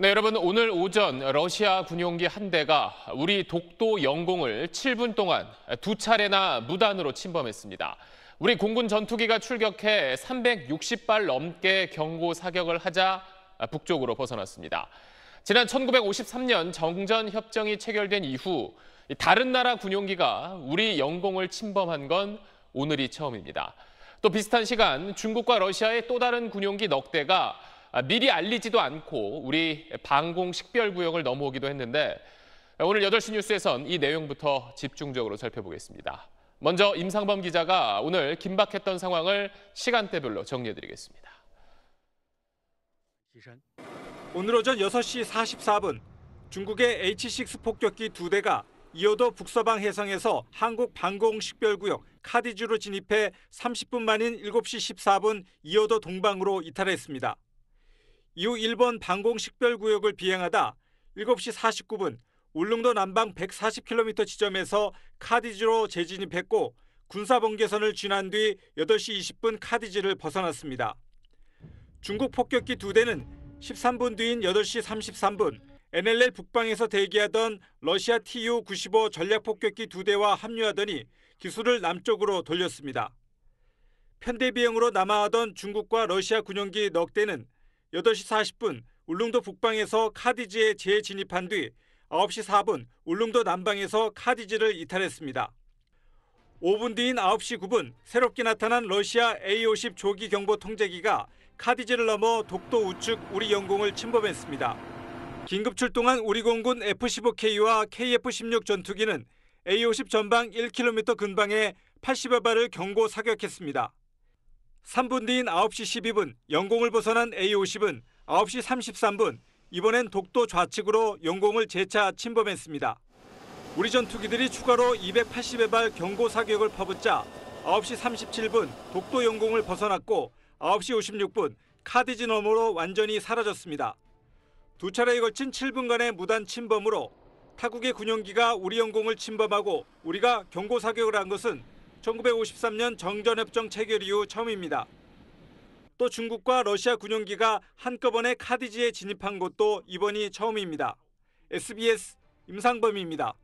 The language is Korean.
네, 여러분 오늘 오전 러시아 군용기 한 대가 우리 독도 영공을 7분 동안 두 차례나 무단으로 침범했습니다. 우리 공군 전투기가 출격해 360발 넘게 경고 사격을 하자 북쪽으로 벗어났습니다. 지난 1953년 정전 협정이 체결된 이후 다른 나라 군용기가 우리 영공을 침범한 건 오늘이 처음입니다. 또 비슷한 시간 중국과 러시아의 또 다른 군용기 넉 대가 아, 미리 알리지도 않고 우리 방공 식별구역을 넘어오기도 했는데 오늘 8시 뉴스에선 이 내용부터 집중적으로 살펴보겠습니다. 먼저 임상범 기자가 오늘 긴박했던 상황을 시간대별로 정리해드리겠습니다. 오늘 오전 6시 44분 중국의 H6 폭격기 두 대가 이어도 북서방 해상에서 한국 방공식별구역 카디주로 진입해 30분 만인 7시 14분 이어도 동방으로 이탈했습니다. 이후 일본 방공식별구역을 비행하다 7시 49분 울릉도 남방 140km 지점에서 카디지로 재진입했고 군사번개선을 지난 뒤 8시 20분 카디지를 벗어났습니다. 중국 폭격기 두 대는 13분 뒤인 8시 33분 NLL 북방에서 대기하던 러시아 Tu-95 전략폭격기 두 대와 합류하더니 기술을 남쪽으로 돌렸습니다. 편대 비행으로 남하하던 중국과 러시아 군용기 넉 대는 8시 40분 울릉도 북방에서 카디지에 재진입한 뒤 9시 4분 울릉도 남방에서 카디지를 이탈했습니다. 5분 뒤인 9시 9분 새롭게 나타난 러시아 A-50 조기 경보 통제기가 카디지를 넘어 독도 우측 우리 영공을 침범했습니다. 긴급 출동한 우리 공군 F-15K와 KF-16 전투기는 A-50 전방 1km 근방에 80여 발을 경고 사격했습니다. 3분 뒤인 9시 12분 영공을 벗어난 A50은 9시 33분 이번엔 독도 좌측으로 영공을 재차 침범했습니다. 우리 전투기들이 추가로 280회 발 경고 사격을 퍼붓자 9시 37분 독도 영공을 벗어났고 9시 56분 카디지 너머로 완전히 사라졌습니다. 두 차례에 걸친 7분간의 무단 침범으로 타국의 군용기가 우리 영공을 침범하고 우리가 경고 사격을 한 것은 1953년 정전협정 체결 이후 처음입니다. 또 중국과 러시아 군용기가 한꺼번에 카디지에 진입한 것도 이번이 처음입니다. SBS 임상범입니다.